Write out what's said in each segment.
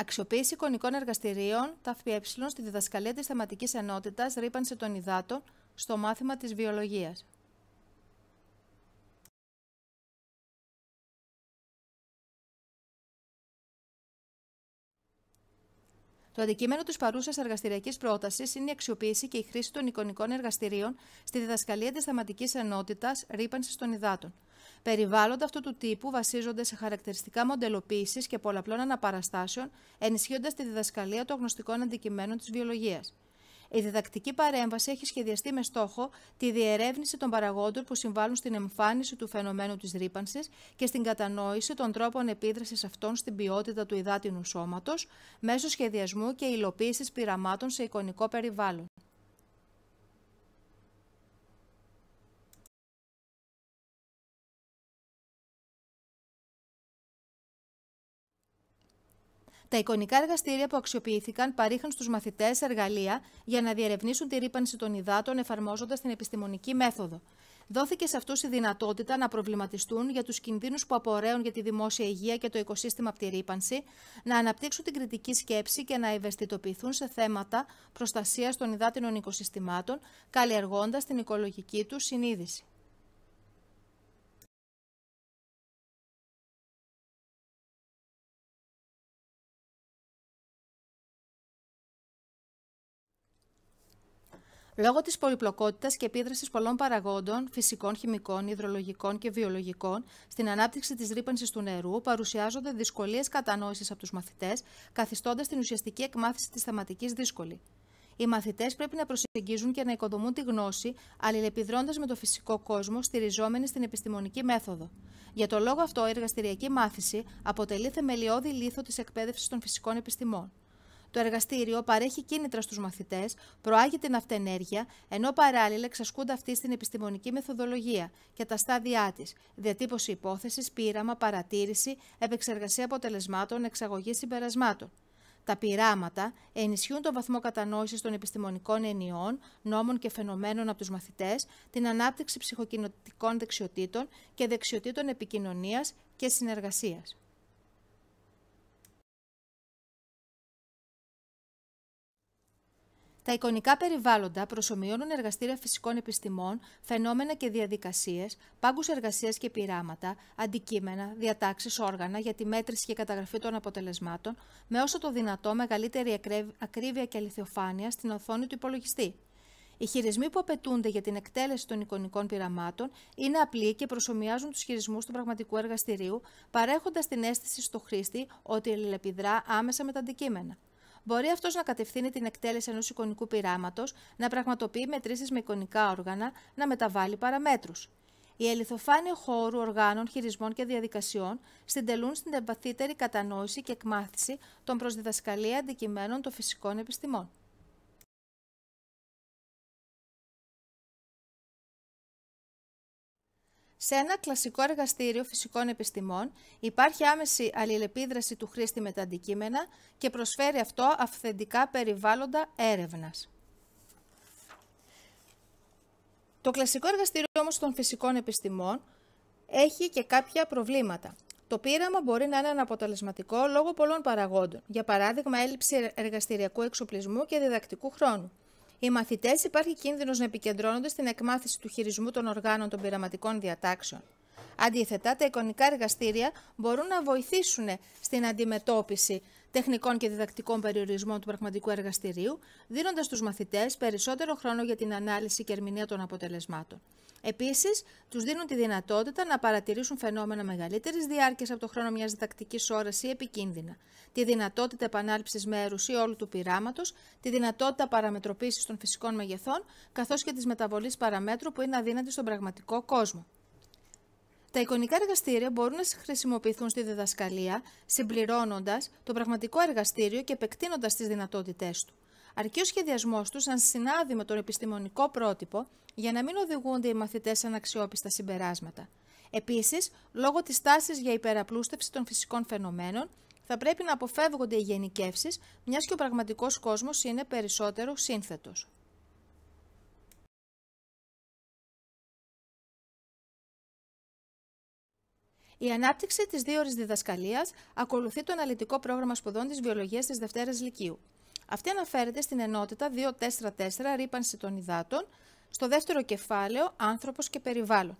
Αξιοποίηση εικονικών εργαστηρίων, τα στη διδασκαλία της θεματικής ενότητας ρήπανση των υδάτων στο μάθημα της βιολογίας. Το αντικείμενο της παρούσας εργαστηριακής πρότασης είναι η αξιοποίηση και η χρήση των εικονικών εργαστηρίων στη διδασκαλία της θεματικής ενότητας ρήπανσης των υδάτων. Περιβάλλοντα αυτού του τύπου βασίζονται σε χαρακτηριστικά μοντελοποίησης και πολλαπλών αναπαραστάσεων, ενισχύοντας τη διδασκαλία των γνωστικών αντικειμένων της βιολογίας. Η διδακτική παρέμβαση έχει σχεδιαστεί με στόχο τη διερεύνηση των παραγόντων που συμβάλλουν στην εμφάνιση του φαινομένου της ρήπανσης και στην κατανόηση των τρόπων επίδρασης αυτών στην ποιότητα του υδάτινου σώματος μέσω σχεδιασμού και υλοποίησης πειραμάτων σε εικονικό περιβάλλον. Τα εικονικά εργαστήρια που αξιοποιήθηκαν παρήχαν στους μαθητές εργαλεία για να διερευνήσουν τη ρήπανση των υδάτων εφαρμόζοντας την επιστημονική μέθοδο. Δόθηκε σε αυτούς η δυνατότητα να προβληματιστούν για τους κινδύνους που απορρέουν για τη δημόσια υγεία και το οικοσύστημα από τη ρήπανση, να αναπτύξουν την κριτική σκέψη και να ευαισθητοποιηθούν σε θέματα προστασίας των υδάτινων οικοσυστημάτων, καλλιεργώντας την οικολογική τους συνείδηση. Λόγω της πολυπλοκότητας και επίδρασης πολλών παραγόντων, φυσικών, χημικών, υδρολογικών και βιολογικών, στην ανάπτυξη της ρήπανσης του νερού παρουσιάζονται δυσκολίες κατανόησης από τους μαθητές, καθιστώντας την ουσιαστική εκμάθηση της θεματικής δύσκολη. Οι μαθητές πρέπει να προσεγγίζουν και να οικοδομούν τη γνώση, αλληλεπιδρώντα με το φυσικό κόσμο, στηριζόμενοι στην επιστημονική μέθοδο. Για τον λόγο αυτό, η εργαστηριακή μάθηση αποτελεί θεμελιώδη λίθο της εκπαίδευσης των φυσικών επιστημών. Το εργαστήριο παρέχει κίνητρα στους μαθητές, προάγει την αυτενέργεια, ενώ παράλληλα εξασκούνται αυτοί στην επιστημονική μεθοδολογία και τα στάδια της, διατύπωση υπόθεσης, πείραμα, παρατήρηση, επεξεργασία αποτελεσμάτων, εξαγωγή συμπερασμάτων. Τα πειράματα ενισχύουν τον βαθμό κατανόησης των επιστημονικών ενιών, νόμων και φαινομένων από τους μαθητές, την ανάπτυξη ψυχοκοινωτικών δεξιοτήτων και δεξιοτήτων επικοινωνίας και συνεργασίας. Τα εικονικά περιβάλλοντα προσωμιώνουν εργαστήρια φυσικών επιστημών, φαινόμενα και διαδικασίες, πάγκους εργασίας και πειράματα, αντικείμενα, διατάξεις, όργανα για τη μέτρηση και καταγραφή των αποτελεσμάτων, με όσο το δυνατό μεγαλύτερη ακρίβεια και αληθιοφάνεια στην οθόνη του υπολογιστή. Οι χειρισμοί που απαιτούνται για την εκτέλεση των εικονικών πειραμάτων είναι απλοί και προσωμιάζουν τους χειρισμούς του πραγματικού εργαστηρίου, παρέχοντας την αίσθηση στο χρήστη ότι αλληλεπιδρά άμεσα με τα αντικείμενα μπορεί αυτός να κατευθύνει την εκτέλεση ενός εικονικού πειράματος, να πραγματοποιεί μετρήσεις με εικονικά όργανα, να μεταβάλει παραμέτρους. Η ελιθοφάνεια χώρου, οργάνων, χειρισμών και διαδικασιών συντελούν στην ευαθύτερη κατανόηση και εκμάθηση των προσδιδασκαλία αντικειμένων των φυσικών επιστημών. Σε ένα κλασικό εργαστήριο φυσικών επιστημών υπάρχει άμεση αλληλεπίδραση του χρήστη με τα αντικείμενα και προσφέρει αυτό αυθεντικά περιβάλλοντα έρευνας. Το κλασικό εργαστήριο όμως των φυσικών επιστημών έχει και κάποια προβλήματα. Το πείραμα μπορεί να είναι αναποτελεσματικό λόγω πολλών παραγόντων, για παράδειγμα έλλειψη εργαστηριακού εξοπλισμού και διδακτικού χρόνου. Οι μαθητές υπάρχει κίνδυνος να επικεντρώνονται στην εκμάθηση του χειρισμού των οργάνων των πειραματικών διατάξεων. Αντίθετα, τα εικονικά εργαστήρια μπορούν να βοηθήσουν στην αντιμετώπιση τεχνικών και διδακτικών περιορισμών του πραγματικού εργαστηρίου, δίνοντας στου μαθητές περισσότερο χρόνο για την ανάλυση και ερμηνεία των αποτελεσμάτων. Επίσης, τους δίνουν τη δυνατότητα να παρατηρήσουν φαινόμενα μεγαλύτερης διάρκειας από το χρόνο μιας διδακτικής ώρας ή επικίνδυνα, τη δυνατότητα επανάληψης μέρους ή όλου του πειράματος, τη δυνατότητα παραμετροποίησης των φυσικών μεγεθών, καθώς και της μεταβολής παραμέτρου που είναι αδύνατη στον πραγματικό κόσμο. Τα εικονικά εργαστήρια μπορούν να χρησιμοποιηθούν στη διδασκαλία, συμπληρώνοντας το πραγματικό εργαστήριο και επεκτείνοντας τις δυνατότητές του αρκεί ο σχεδιασμός τους να συνάδει με τον επιστημονικό πρότυπο για να μην οδηγούνται οι μαθητές σε αναξιόπιστα συμπεράσματα. Επίσης, λόγω της τάσης για υπεραπλούστευση των φυσικών φαινομένων, θα πρέπει να αποφεύγονται οι γενικεύσεις, μιας και ο πραγματικός κόσμος είναι περισσότερο σύνθετος. Η ανάπτυξη της 2ωρη διδασκαλίας ακολουθεί το αναλυτικό πρόγραμμα σπουδών της βιολογίας της Δευτέρας Λυκείου. Αυτή αναφέρεται στην ενότητα 244 ρήπανση των υδάτων, στο δεύτερο κεφάλαιο άνθρωπος και περιβάλλον.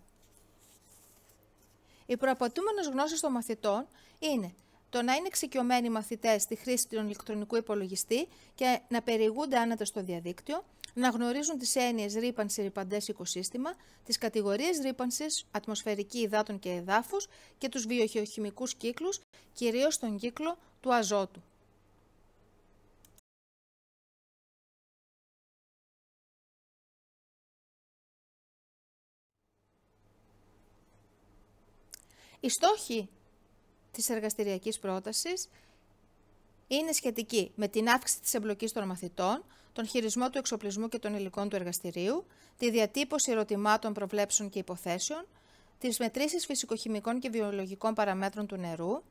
Οι προαπαιτούμενε γνώσεις των μαθητών είναι το να είναι εξοικειωμένοι μαθητές μαθητέ στη χρήση του ηλεκτρονικού υπολογιστή και να περιηγούνται άνετα στο διαδίκτυο, να γνωρίζουν τις έννοιες ρήπανση ρηπαντές οικοσύστημα, τις κατηγορίες ρήπανσης, ατμοσφαιρική υδάτων και εδάφους και τους βιοχημικούς κύκλους, κυρίως τον κύκλο του αζότου. Οι στόχοι της εργαστηριακής πρότασης είναι σχετικοί με την αύξηση της εμπλοκής των μαθητών, τον χειρισμό του εξοπλισμού και των υλικών του εργαστηρίου, τη διατύπωση ερωτημάτων, προβλέψεων και υποθέσεων, τις μετρήσεις φυσικοχημικών και βιολογικών παραμέτρων του νερού,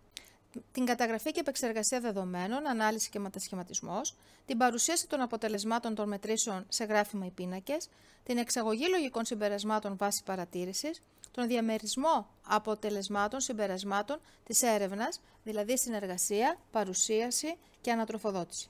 την καταγραφή και επεξεργασία δεδομένων, ανάλυση και μετασχηματισμός, την παρουσίαση των αποτελεσμάτων των μετρήσεων σε γράφημα ή πίνακες, την εξαγωγή λογικών συμπερασμάτων βάση παρατήρησης, τον διαμερισμό αποτελεσμάτων συμπερασμάτων της έρευνας, δηλαδή συνεργασία, παρουσίαση και ανατροφοδότηση.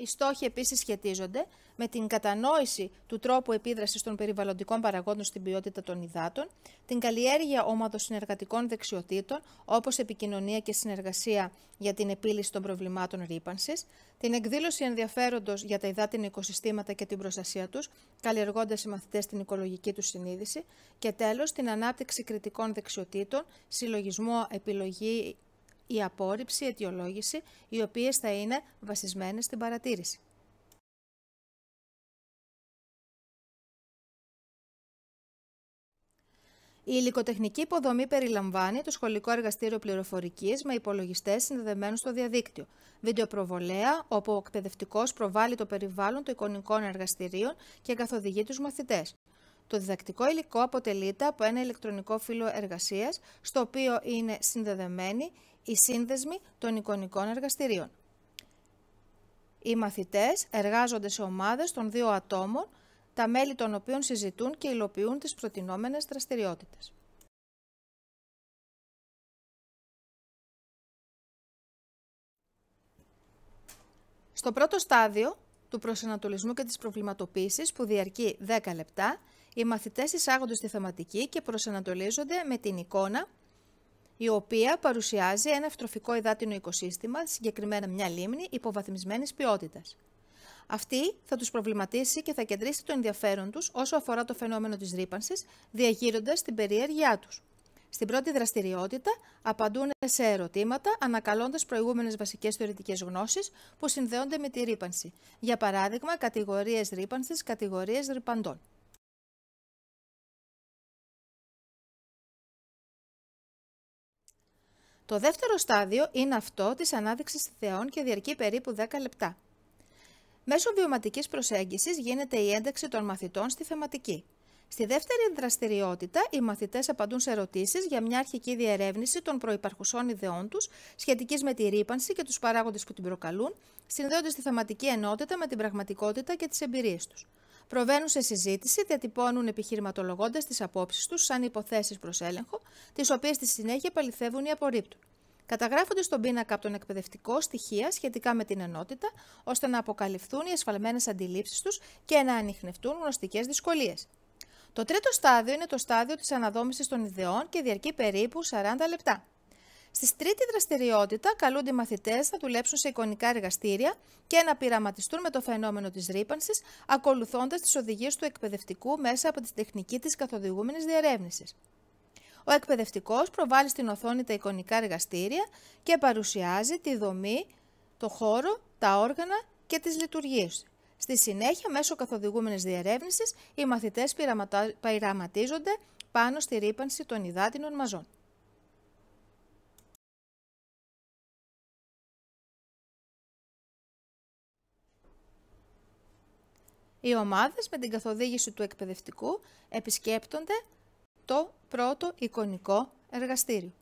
Οι στόχοι επίσης σχετίζονται με την κατανόηση του τρόπου επίδρασης των περιβαλλοντικών παραγόντων στην ποιότητα των υδάτων, την καλλιέργεια συνεργατικών δεξιοτήτων όπως επικοινωνία και συνεργασία για την επίλυση των προβλημάτων ρήπανσης, την εκδήλωση ενδιαφέροντος για τα υδάτινα οικοσυστήματα και την προστασία τους, καλλιεργώντας οι μαθητές την οικολογική τους συνείδηση, και τέλος την ανάπτυξη κριτικών δεξιοτήτων, συλλογισμό, επιλογή η απόρριψη, η αιτιολόγηση, οι οποίες θα είναι βασισμένες στην παρατήρηση. Η υλικοτεχνική υποδομή περιλαμβάνει το σχολικό εργαστήριο πληροφορικής με υπολογιστές συνδεδεμένους στο διαδίκτυο, βιντεοπροβολέα, όπου ο εκπαιδευτικός προβάλλει το περιβάλλον των εικονικών εργαστηρίων και καθοδηγεί τους μαθητές. Το διδακτικό υλικό αποτελείται από ένα ηλεκτρονικό φύλλο εργασίας, στο οποίο είναι συνδεδεμένοι οι σύνδεσμοι των εικονικών εργαστηρίων. Οι μαθητές εργάζονται σε ομάδες των δύο ατόμων, τα μέλη των οποίων συζητούν και υλοποιούν τις προτινόμενες δραστηριότητες. Στο πρώτο στάδιο του προσανατολισμού και της προβληματοποίησης που διαρκεί 10 λεπτά, οι μαθητές εισάγονται στη θεματική και προσανατολίζονται με την εικόνα η οποία παρουσιάζει ένα ευτροφικό υδάτινο οικοσύστημα, συγκεκριμένα μια λίμνη υποβαθμισμένης ποιότητας. Αυτή θα τους προβληματίσει και θα κεντρήσει το ενδιαφέρον τους όσο αφορά το φαινόμενο της ρήπανσης, διαγείροντας την περιέργειά τους. Στην πρώτη δραστηριότητα απαντούν σε ερωτήματα ανακαλώντας προηγούμενες βασικές θεωρητικές γνώσεις που συνδέονται με τη ρήπανση. Για παράδειγμα, κατηγορίες ρήπανσης κατηγορίες ρηπαντών. Το δεύτερο στάδιο είναι αυτό της ανάδειξης θεών και διαρκεί περίπου 10 λεπτά. Μέσω βιωματικής προσέγγισης γίνεται η ένταξη των μαθητών στη θεματική. Στη δεύτερη δραστηριότητα, οι μαθητές απαντούν σε ερωτήσεις για μια αρχική διερεύνηση των προϋπαρχουσών ιδεών τους, σχετικής με τη ρήπανση και τους παράγοντες που την προκαλούν, συνδέοντας τη θεματική ενότητα με την πραγματικότητα και τις εμπειρίες τους προβαίνουν σε συζήτηση, διατυπώνουν επιχειρηματολογώντας τις απόψεις τους σαν υποθέσεις προς έλεγχο, τις οποίες στη συνέχεια παληθεύουν ή απορρίπτουν. Καταγράφονται στον πίνακα από τον εκπαιδευτικό στοιχεία σχετικά με την ενότητα, ώστε να αποκαλυφθούν οι ασφαλμένε αντιλήψεις τους και να ανοιχνευτούν γνωστικές δυσκολίες. Το τρίτο στάδιο είναι το στάδιο της αναδόμησης των ιδεών και διαρκεί περίπου 40 λεπτά. Στις τρίτη δραστηριότητα, καλούνται οι μαθητές να δουλέψουν σε εικονικά εργαστήρια και να πειραματιστούν με το φαινόμενο της ρήπανσης, ακολουθώντας τις οδηγίες του εκπαιδευτικού μέσα από τη τεχνική της καθοδηγούμενης διερεύνησης. Ο εκπαιδευτικός προβάλλει στην οθόνη τα εικονικά εργαστήρια και παρουσιάζει τη δομή, το χώρο, τα όργανα και τις λειτουργίες. Στη συνέχεια, μέσω καθοδηγούμενης διερεύνησης, οι μαθητές πειραματίζονται πάνω στη ρήπανση των υδάτινων μαζών. Οι ομάδες με την καθοδήγηση του εκπαιδευτικού επισκέπτονται το πρώτο εικονικό εργαστήριο.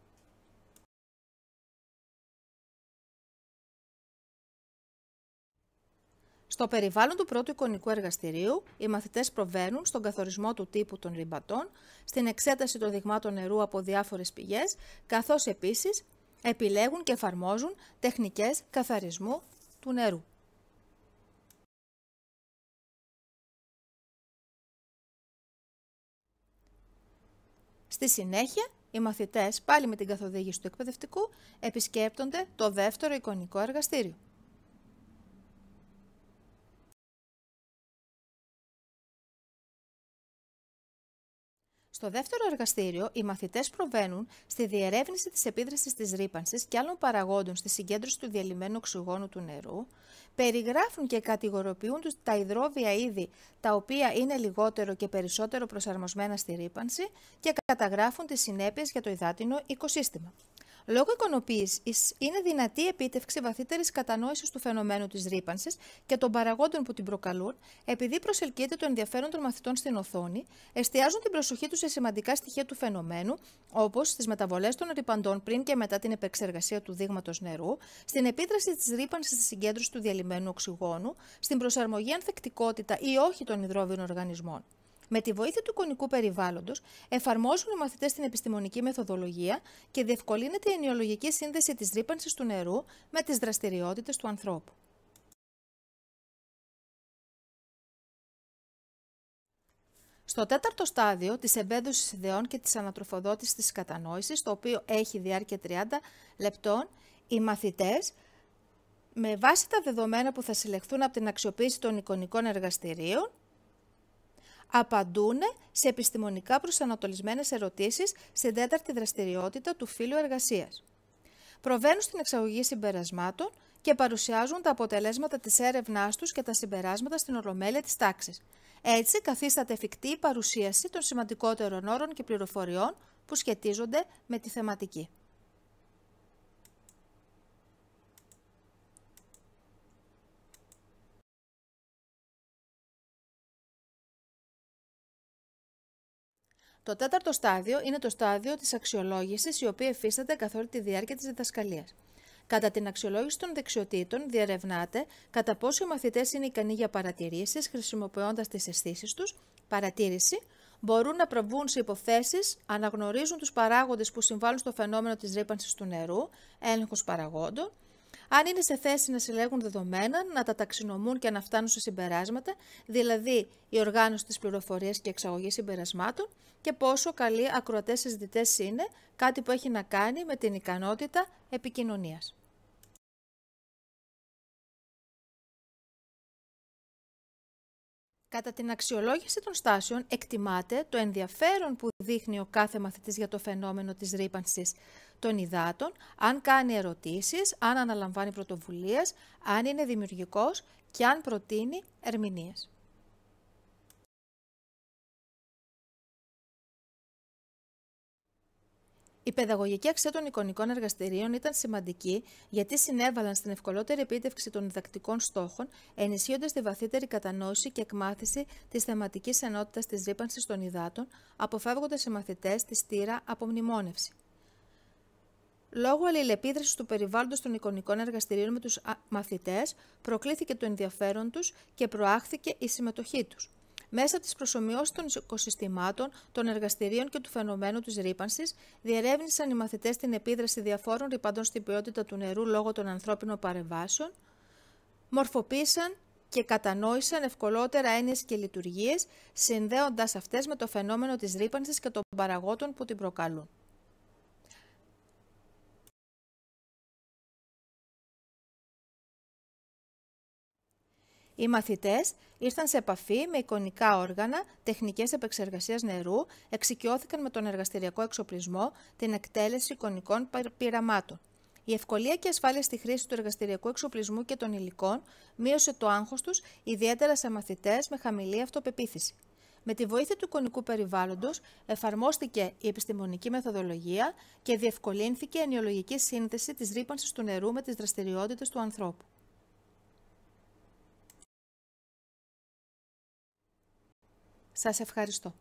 Στο περιβάλλον του πρώτου εικονικού εργαστηρίου, οι μαθητές προβαίνουν στον καθορισμό του τύπου των ρημπατών, στην εξέταση των δειγμάτων νερού από διάφορες πηγές, καθώς επίσης επιλέγουν και εφαρμόζουν τεχνικές καθαρισμού του νερού. Στη συνέχεια, οι μαθητές, πάλι με την καθοδήγηση του εκπαιδευτικού, επισκέπτονται το δεύτερο εικονικό εργαστήριο. Στο δεύτερο εργαστήριο, οι μαθητές προβαίνουν στη διερεύνηση της επίδρασης της ρήπανσης και άλλων παραγόντων στη συγκέντρωση του διαλυμένου οξυγόνου του νερού, περιγράφουν και κατηγοροποιούν τους, τα υδρόβια είδη τα οποία είναι λιγότερο και περισσότερο προσαρμοσμένα στη ρήπανση και καταγράφουν τις συνέπειες για το υδάτινο οικοσύστημα. Λόγω εικονοποίησης, είναι δυνατή η επίτευξη βαθύτερης κατανόησης του φαινομένου της ρήπανσης και των παραγόντων που την προκαλούν, επειδή προσελκύεται το ενδιαφέρον των μαθητών στην οθόνη, εστιάζουν την προσοχή τους σε σημαντικά στοιχεία του φαινομένου, όπως στις μεταβολές των ρηπαντών πριν και μετά την επεξεργασία του δείγματος νερού, στην επίδραση της ρήπανσης στη συγκέντρωση του διαλυμένου οξυγόνου, στην προσαρμογή ανθεκτικότητα ή όχι των υδρόβιων οργανισμών. Με τη βοήθεια του εικονικού περιβάλλοντος, εφαρμόζουν οι μαθητές την επιστημονική μεθοδολογία και διευκολύνεται η ενοιολογική σύνδεση της ρήπανσης του νερού με τις δραστηριότητες του ανθρώπου. Στο τέταρτο στάδιο της εμπέδωσης ιδεών και της ανατροφοδότησης της κατανόησης, το οποίο έχει διάρκεια 30 λεπτών, οι μαθητές, με βάση τα δεδομένα που θα συλλεχθούν από την αξιοποίηση των εικονικών εργαστηρίων, απαντούν σε επιστημονικά προσανατολισμένες ερωτήσεις στην τέταρτη δραστηριότητα του φύλου εργασίας. Προβαίνουν στην εξαγωγή συμπερασμάτων και παρουσιάζουν τα αποτελέσματα της έρευνάς τους και τα συμπεράσματα στην ολομέλεια της τάξης. Έτσι καθίσταται εφικτή η παρουσίαση των σημαντικότερων όρων και πληροφοριών που σχετίζονται με τη θεματική. Το τέταρτο στάδιο είναι το στάδιο της αξιολόγησης, η οποία εφίσταται καθ' όλη τη διάρκεια της διδασκαλίας. Κατά την αξιολόγηση των δεξιοτήτων, διαρευνάται κατά πόσο οι μαθητές είναι ικανοί για παρατηρήσεις χρησιμοποιώντας τις αισθήσεις τους, παρατήρηση, μπορούν να προβούν σε υποθέσεις, αναγνωρίζουν τους παράγοντες που συμβάλλουν στο φαινόμενο της ρήπανσης του νερού, έλεγχος παραγόντων, αν είναι σε θέση να συλλέγουν δεδομένα, να τα ταξινομούν και να φτάνουν σε συμπεράσματα, δηλαδή η οργάνωση της πληροφορίας και εξαγωγή συμπερασμάτων και πόσο καλοί ακροατές συζητητές είναι, κάτι που έχει να κάνει με την ικανότητα επικοινωνίας. Κατά την αξιολόγηση των στάσεων εκτιμάται το ενδιαφέρον που δείχνει ο κάθε μαθητής για το φαινόμενο της ρήπανσης των υδάτων, αν κάνει ερωτήσεις, αν αναλαμβάνει πρωτοβουλίες, αν είναι δημιουργικός και αν προτείνει ερμηνείες. Η παιδαγωγική αξία των εικονικών εργαστηρίων ήταν σημαντική γιατί συνέβαλαν στην ευκολότερη επίτευξη των διδακτικών στόχων, ενισχύοντας τη βαθύτερη κατανόηση και εκμάθηση της θεματικής ενότητας της ρήπανσης των υδάτων, αποφεύγοντας οι μαθητές τη στήρα από μνημόνευση. Λόγω αλληλεπίδρασης του περιβάλλοντος των εικονικών εργαστηρίων με τους μαθητές προκλήθηκε το ενδιαφέρον τους και προάχθηκε η συμμετοχή τους μέσα από τις προσωμιώσεις των οικοσυστημάτων, των εργαστηρίων και του φαινομένου της ρήπανσης, διερεύνησαν οι μαθητές την επίδραση διαφόρων ρηπαντών στην ποιότητα του νερού λόγω των ανθρώπινων παρεμβάσεων, μορφοποίησαν και κατανόησαν ευκολότερα έννοιες και λειτουργίες, συνδέοντας αυτές με το φαινόμενο της ρήπανσης και των παραγόντων που την προκαλούν. Οι μαθητές ήρθαν σε επαφή με εικονικά όργανα, τεχνικές επεξεργασίας νερού, εξοικειώθηκαν με τον εργαστηριακό εξοπλισμό, την εκτέλεση εικονικών πειραμάτων. Η ευκολία και ασφάλεια στη χρήση του εργαστηριακού εξοπλισμού και των υλικών μείωσε το άγχος τους ιδιαίτερα σε μαθητές με χαμηλή αυτοπεποίθηση. Με τη βοήθεια του εικονικού περιβάλλοντος εφαρμόστηκε η επιστημονική μεθοδολογία και διευκολύνθηκε η ενοιολογική σύνθεση της ρήπανσης του νερού με τις δραστηριότητες του ανθρώπου. Σας ευχαριστώ.